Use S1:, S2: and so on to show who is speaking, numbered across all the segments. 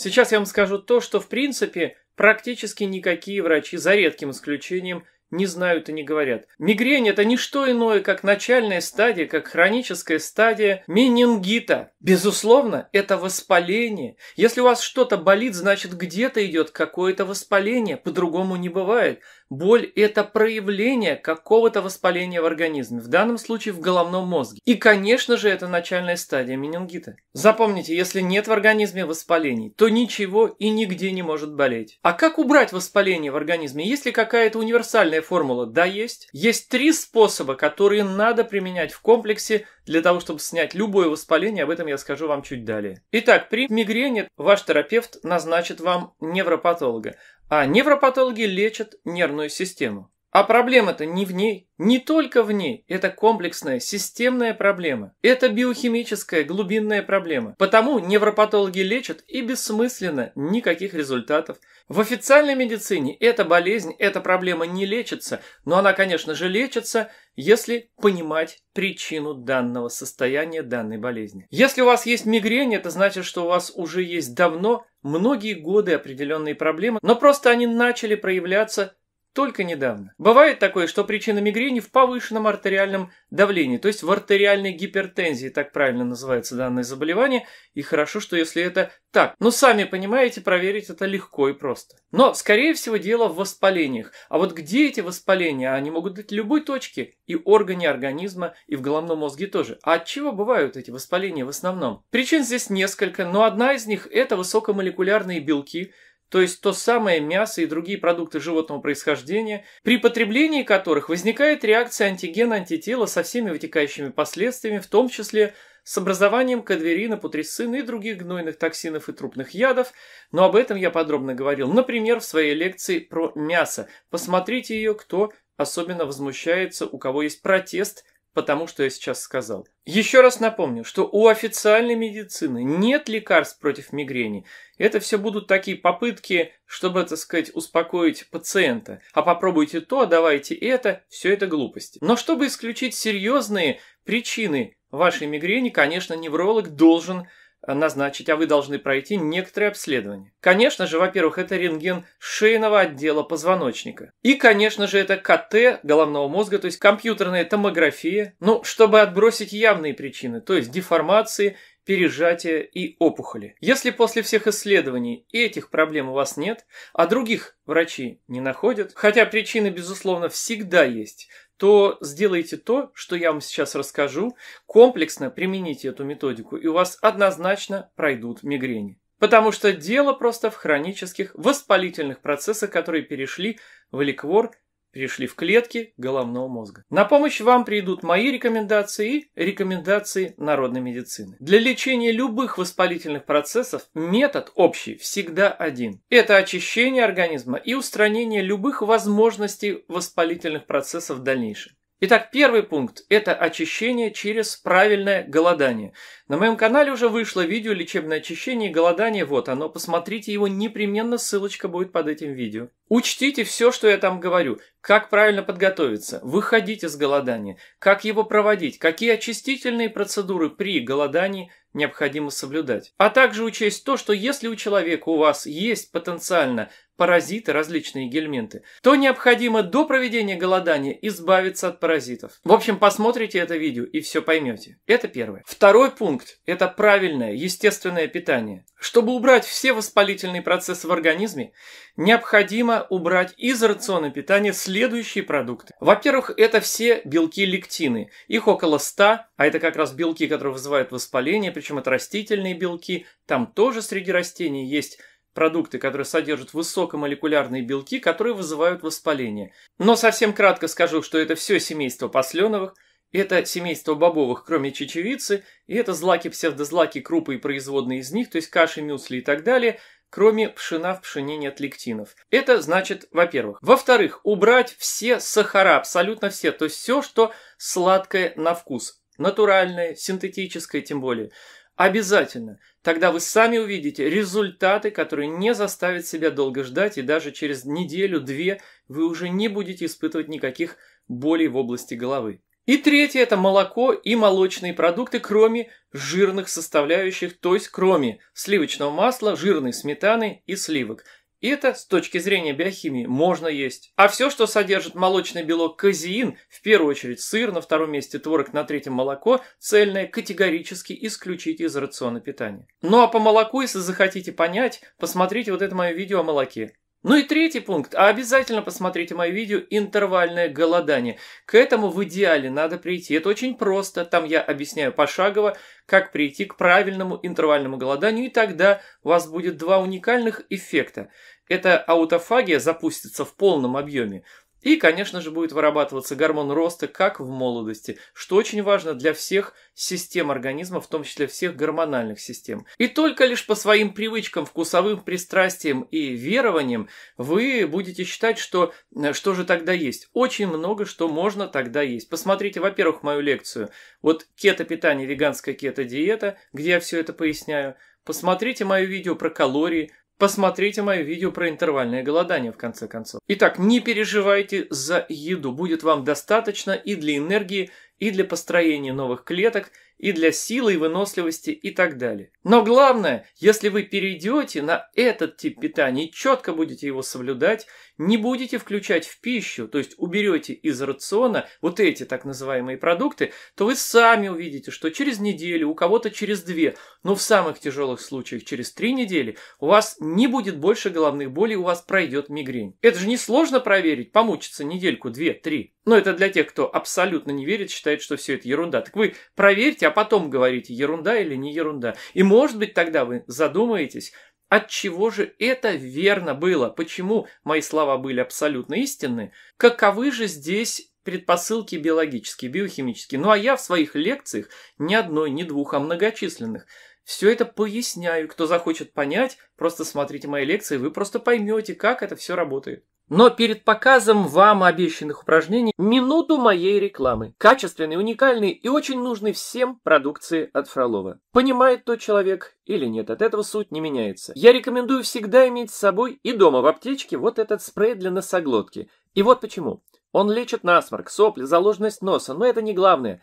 S1: Сейчас я вам скажу то, что в принципе практически никакие врачи, за редким исключением, не знают и не говорят. Мигрень – это не что иное, как начальная стадия, как хроническая стадия менингита. Безусловно, это воспаление. Если у вас что-то болит, значит где-то идет какое-то воспаление, по-другому не бывает. Боль – это проявление какого-то воспаления в организме, в данном случае в головном мозге. И, конечно же, это начальная стадия менингита. Запомните, если нет в организме воспалений, то ничего и нигде не может болеть. А как убрать воспаление в организме? Есть ли какая-то универсальная формула? Да, есть. Есть три способа, которые надо применять в комплексе для того, чтобы снять любое воспаление, об этом я скажу вам чуть далее. Итак, при мигрени ваш терапевт назначит вам невропатолога. А невропатологи лечат нервную систему. А проблема-то не в ней, не только в ней. Это комплексная, системная проблема. Это биохимическая, глубинная проблема. Потому невропатологи лечат и бессмысленно, никаких результатов. В официальной медицине эта болезнь, эта проблема не лечится, но она, конечно же, лечится, если понимать причину данного состояния, данной болезни. Если у вас есть мигрень, это значит, что у вас уже есть давно, многие годы определенные проблемы, но просто они начали проявляться только недавно. Бывает такое, что причина мигрени в повышенном артериальном давлении, то есть в артериальной гипертензии, так правильно называется данное заболевание, и хорошо, что если это так. Но сами понимаете, проверить это легко и просто. Но, скорее всего, дело в воспалениях. А вот где эти воспаления? Они могут быть в любой точке, и органе организма, и в головном мозге тоже. А от чего бывают эти воспаления в основном? Причин здесь несколько, но одна из них – это высокомолекулярные белки – то есть то самое мясо и другие продукты животного происхождения, при потреблении которых возникает реакция антигена-антитела со всеми вытекающими последствиями, в том числе с образованием кадверина, путрицина и других гнойных токсинов и трупных ядов, но об этом я подробно говорил, например, в своей лекции про мясо. Посмотрите ее, кто особенно возмущается, у кого есть протест потому что я сейчас сказал. Еще раз напомню, что у официальной медицины нет лекарств против мигрени. Это все будут такие попытки, чтобы, так сказать, успокоить пациента. А попробуйте то, давайте это, все это глупости. Но чтобы исключить серьезные причины вашей мигрени, конечно, невролог должен Э, назначить, а вы должны пройти некоторые обследования. Конечно же, во-первых, это рентген шейного отдела позвоночника. И, конечно же, это КТ головного мозга, то есть компьютерная томография, ну, чтобы отбросить явные причины, то есть деформации, пережатия и опухоли. Если после всех исследований этих проблем у вас нет, а других врачи не находят, хотя причины, безусловно, всегда есть, то сделайте то, что я вам сейчас расскажу, комплексно примените эту методику, и у вас однозначно пройдут мигрени. Потому что дело просто в хронических воспалительных процессах, которые перешли в ликвор перешли в клетки головного мозга. На помощь вам придут мои рекомендации и рекомендации народной медицины. Для лечения любых воспалительных процессов метод общий всегда один. Это очищение организма и устранение любых возможностей воспалительных процессов в дальнейшем. Итак, первый пункт – это очищение через правильное голодание. На моем канале уже вышло видео «Лечебное очищение и голодание». Вот оно, посмотрите его, непременно ссылочка будет под этим видео. Учтите все, что я там говорю. Как правильно подготовиться, выходить из голодания, как его проводить, какие очистительные процедуры при голодании – необходимо соблюдать. А также учесть то, что если у человека у вас есть потенциально паразиты, различные гельминты, то необходимо до проведения голодания избавиться от паразитов. В общем, посмотрите это видео и все поймете. Это первое. Второй пункт – это правильное, естественное питание. Чтобы убрать все воспалительные процессы в организме, необходимо убрать из рациона питания следующие продукты. Во-первых, это все белки-лектины. Их около 100, а это как раз белки, которые вызывают воспаление, причем это растительные белки. Там тоже среди растений есть продукты, которые содержат высокомолекулярные белки, которые вызывают воспаление. Но совсем кратко скажу, что это все семейство посленовых, это семейство бобовых, кроме чечевицы, и это злаки, псевдозлаки, крупы и производные из них, то есть каши, мюсли и так далее – Кроме пшена в пшене нет лектинов. Это значит, во-первых. Во-вторых, убрать все сахара, абсолютно все. То есть все, что сладкое на вкус. Натуральное, синтетическое тем более. Обязательно. Тогда вы сами увидите результаты, которые не заставят себя долго ждать, и даже через неделю-две вы уже не будете испытывать никаких болей в области головы. И третье – это молоко и молочные продукты, кроме жирных составляющих, то есть кроме сливочного масла, жирной сметаны и сливок. И это, с точки зрения биохимии, можно есть. А все, что содержит молочный белок казеин, в первую очередь сыр, на втором месте творог, на третьем молоко, цельное категорически исключить из рациона питания. Ну а по молоку, если захотите понять, посмотрите вот это мое видео о молоке. Ну и третий пункт. А обязательно посмотрите мое видео «Интервальное голодание». К этому в идеале надо прийти. Это очень просто. Там я объясняю пошагово, как прийти к правильному интервальному голоданию. И тогда у вас будет два уникальных эффекта. Это аутофагия запустится в полном объеме. И, конечно же, будет вырабатываться гормон роста, как в молодости, что очень важно для всех систем организма, в том числе всех гормональных систем. И только лишь по своим привычкам, вкусовым пристрастиям и верованиям вы будете считать, что э, что же тогда есть. Очень много, что можно тогда есть. Посмотрите, во-первых, мою лекцию. Вот кето-питание, веганская кето-диета, где я все это поясняю. Посмотрите мое видео про калории, Посмотрите мое видео про интервальное голодание в конце концов. Итак, не переживайте за еду, будет вам достаточно и для энергии, и для построения новых клеток – и для силы и выносливости и так далее. Но главное, если вы перейдете на этот тип питания и четко будете его соблюдать, не будете включать в пищу, то есть уберете из рациона вот эти так называемые продукты, то вы сами увидите, что через неделю, у кого-то через две, но в самых тяжелых случаях через три недели у вас не будет больше головных болей, у вас пройдет мигрень. Это же несложно проверить, помучиться недельку, две, три. Но ну, это для тех, кто абсолютно не верит, считает, что все это ерунда. Так вы проверьте, а потом говорите, ерунда или не ерунда. И может быть тогда вы задумаетесь, от чего же это верно было? Почему мои слова были абсолютно истинны? Каковы же здесь предпосылки биологические, биохимические? Ну а я в своих лекциях ни одной, ни двух, а многочисленных все это поясняю. Кто захочет понять, просто смотрите мои лекции, вы просто поймете, как это все работает. Но перед показом вам обещанных упражнений минуту моей рекламы. Качественной, уникальной и очень нужной всем продукции от Фролова. Понимает тот человек или нет, от этого суть не меняется. Я рекомендую всегда иметь с собой и дома в аптечке вот этот спрей для носоглотки. И вот почему. Он лечит насморк, сопли, заложенность носа, но это не главное.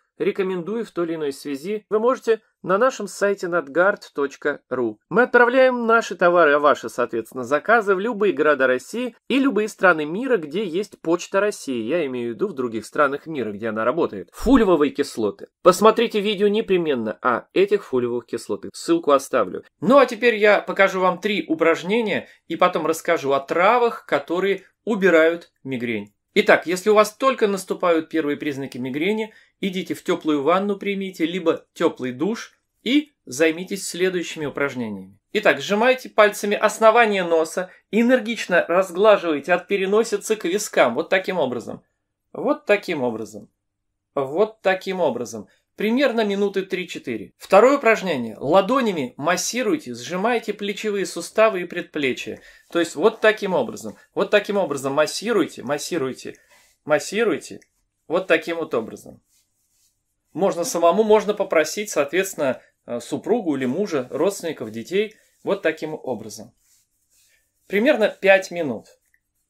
S1: рекомендую в той или иной связи, вы можете на нашем сайте nadgard.ru. Мы отправляем наши товары, а ваши, соответственно, заказы в любые города России и любые страны мира, где есть почта России. Я имею в виду в других странах мира, где она работает. Фульвовые кислоты. Посмотрите видео непременно о этих фульвовых кислотах. Ссылку оставлю. Ну а теперь я покажу вам три упражнения и потом расскажу о травах, которые убирают мигрень. Итак, если у вас только наступают первые признаки мигрени, идите в теплую ванну примите, либо теплый душ и займитесь следующими упражнениями. Итак, сжимайте пальцами основание носа, энергично разглаживайте от переносицы к вискам, вот таким образом. Вот таким образом. Вот таким образом примерно минуты 3-4. Второе упражнение. Ладонями массируйте, сжимайте плечевые суставы и предплечья. То есть вот таким образом. Вот таким образом массируйте, массируйте, массируйте. Вот таким вот образом. Можно самому, можно попросить, соответственно, э, супругу или мужа, родственников, детей. Вот таким образом. Примерно 5 минут.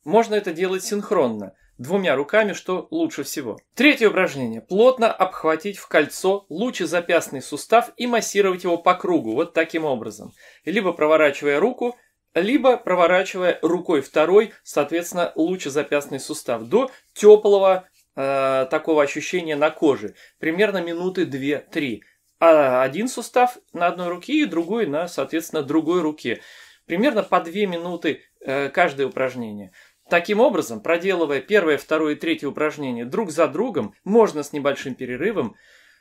S1: Можно это делать синхронно двумя руками, что лучше всего. Третье упражнение. Плотно обхватить в кольцо лучезапястный сустав и массировать его по кругу, вот таким образом. Либо проворачивая руку, либо проворачивая рукой второй, соответственно, лучезапястный сустав до теплого э, такого ощущения на коже. Примерно минуты 2-3. А один сустав на одной руке и другой на, соответственно, другой руке. Примерно по 2 минуты э, каждое упражнение. Таким образом, проделывая первое, второе и третье упражнение друг за другом, можно с небольшим перерывом,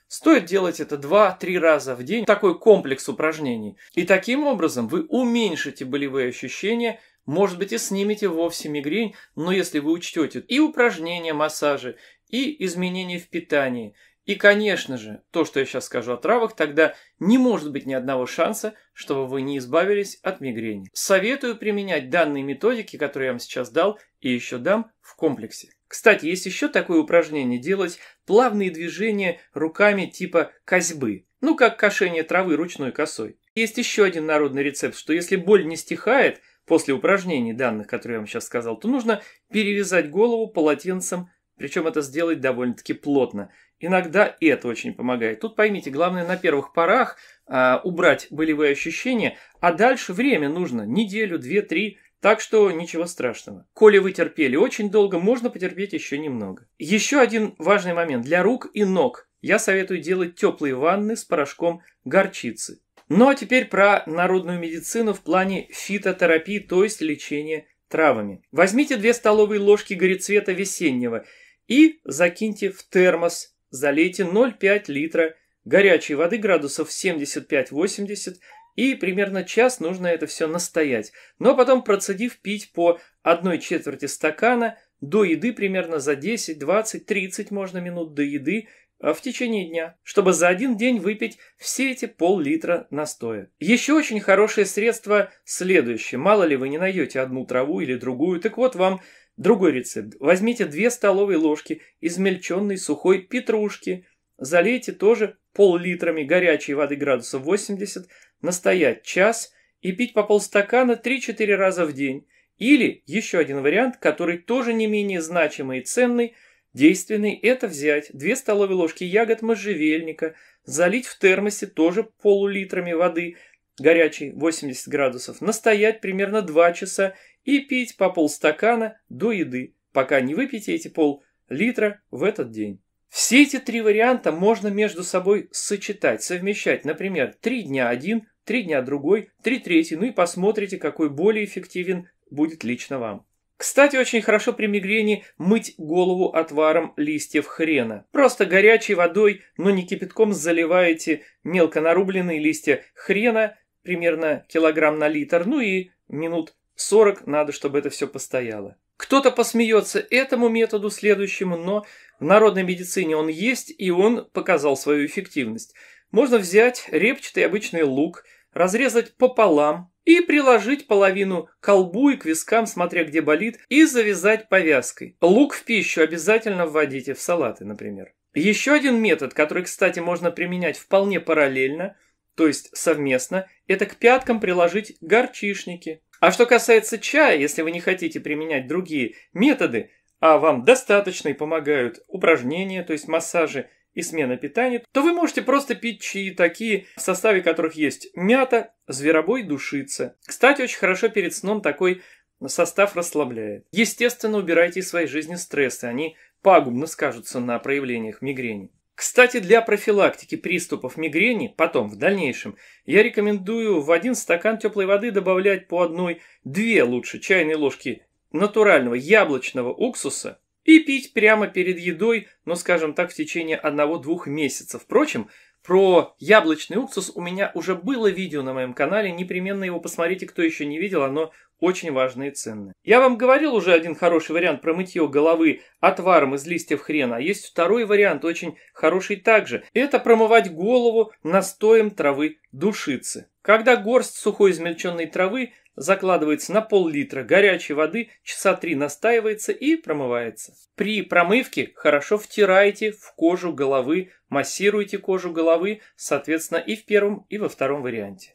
S1: Стоит делать это 2-3 раза в день, такой комплекс упражнений. И таким образом вы уменьшите болевые ощущения, может быть и снимете вовсе мигрень, но если вы учтете и упражнения массажи и изменения в питании – и, конечно же, то, что я сейчас скажу о травах, тогда не может быть ни одного шанса, чтобы вы не избавились от мигрени. Советую применять данные методики, которые я вам сейчас дал и еще дам в комплексе. Кстати, есть еще такое упражнение делать плавные движения руками типа козьбы, ну как кошение травы ручной косой. Есть еще один народный рецепт, что если боль не стихает после упражнений данных, которые я вам сейчас сказал, то нужно перевязать голову полотенцем, причем это сделать довольно-таки плотно. Иногда это очень помогает. Тут поймите, главное на первых порах а, убрать болевые ощущения, а дальше время нужно, неделю, две, три, так что ничего страшного. Коли вы терпели очень долго, можно потерпеть еще немного. Еще один важный момент. Для рук и ног я советую делать теплые ванны с порошком горчицы. Ну а теперь про народную медицину в плане фитотерапии, то есть лечения травами. Возьмите 2 столовые ложки горецвета весеннего и закиньте в термос залейте 0,5 литра горячей воды градусов 75-80 и примерно час нужно это все настоять. Но ну, а потом процедив пить по одной четверти стакана до еды примерно за 10, 20, 30 можно минут до еды а, в течение дня, чтобы за один день выпить все эти пол-литра настоя. Еще очень хорошее средство следующее. Мало ли вы не найдете одну траву или другую, так вот вам Другой рецепт. Возьмите 2 столовые ложки измельченной сухой петрушки, залейте тоже пол-литрами горячей воды градусов 80, настоять час и пить по полстакана 3-4 раза в день. Или еще один вариант, который тоже не менее значимый и ценный, действенный, это взять 2 столовые ложки ягод можжевельника, залить в термосе тоже полулитрами воды горячей 80 градусов, настоять примерно 2 часа и пить по полстакана до еды, пока не выпьете эти пол-литра в этот день. Все эти три варианта можно между собой сочетать, совмещать, например, три дня один, три дня другой, три третий, ну и посмотрите, какой более эффективен будет лично вам. Кстати, очень хорошо при мигрени мыть голову отваром листьев хрена. Просто горячей водой, но не кипятком заливаете мелко нарубленные листья хрена, примерно килограмм на литр, ну и минут 40 надо, чтобы это все постояло. Кто-то посмеется этому методу, следующему, но в народной медицине он есть, и он показал свою эффективность. Можно взять репчатый обычный лук, разрезать пополам и приложить половину к колбу и к вискам, смотря где болит, и завязать повязкой. Лук в пищу обязательно вводите в салаты, например. Еще один метод, который, кстати, можно применять вполне параллельно, то есть совместно, это к пяткам приложить горчишники, а что касается чая, если вы не хотите применять другие методы, а вам достаточно и помогают упражнения, то есть массажи и смена питания, то вы можете просто пить чаи такие, в составе которых есть мята, зверобой, душица. Кстати, очень хорошо перед сном такой состав расслабляет. Естественно, убирайте из своей жизни стрессы, они пагубно скажутся на проявлениях мигрени. Кстати, для профилактики приступов мигрени, потом, в дальнейшем, я рекомендую в один стакан теплой воды добавлять по одной, две лучше чайной ложки натурального яблочного уксуса и пить прямо перед едой, ну, скажем так, в течение одного-двух месяцев. Впрочем, про яблочный уксус у меня уже было видео на моем канале, непременно его посмотрите, кто еще не видел, оно очень важное и ценное. Я вам говорил уже один хороший вариант про мытье головы отваром из листьев хрена, а есть второй вариант, очень хороший также. Это промывать голову настоем травы душицы. Когда горсть сухой измельченной травы закладывается на пол-литра горячей воды, часа три настаивается и промывается. При промывке хорошо втирайте в кожу головы, массируйте кожу головы, соответственно, и в первом, и во втором варианте.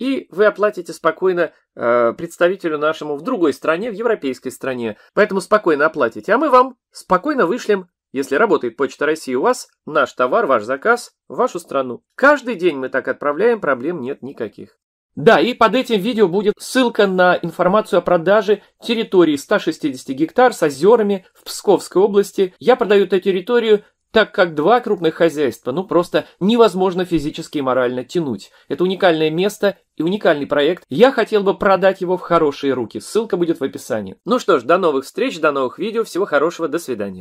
S1: и вы оплатите спокойно э, представителю нашему в другой стране, в европейской стране. Поэтому спокойно оплатите, а мы вам спокойно вышлем, если работает Почта России у вас, наш товар, ваш заказ, в вашу страну. Каждый день мы так отправляем, проблем нет никаких. Да, и под этим видео будет ссылка на информацию о продаже территории 160 гектар с озерами в Псковской области. Я продаю эту территорию так как два крупных хозяйства ну просто невозможно физически и морально тянуть. Это уникальное место и уникальный проект. Я хотел бы продать его в хорошие руки. Ссылка будет в описании. Ну что ж, до новых встреч, до новых видео. Всего хорошего, до свидания.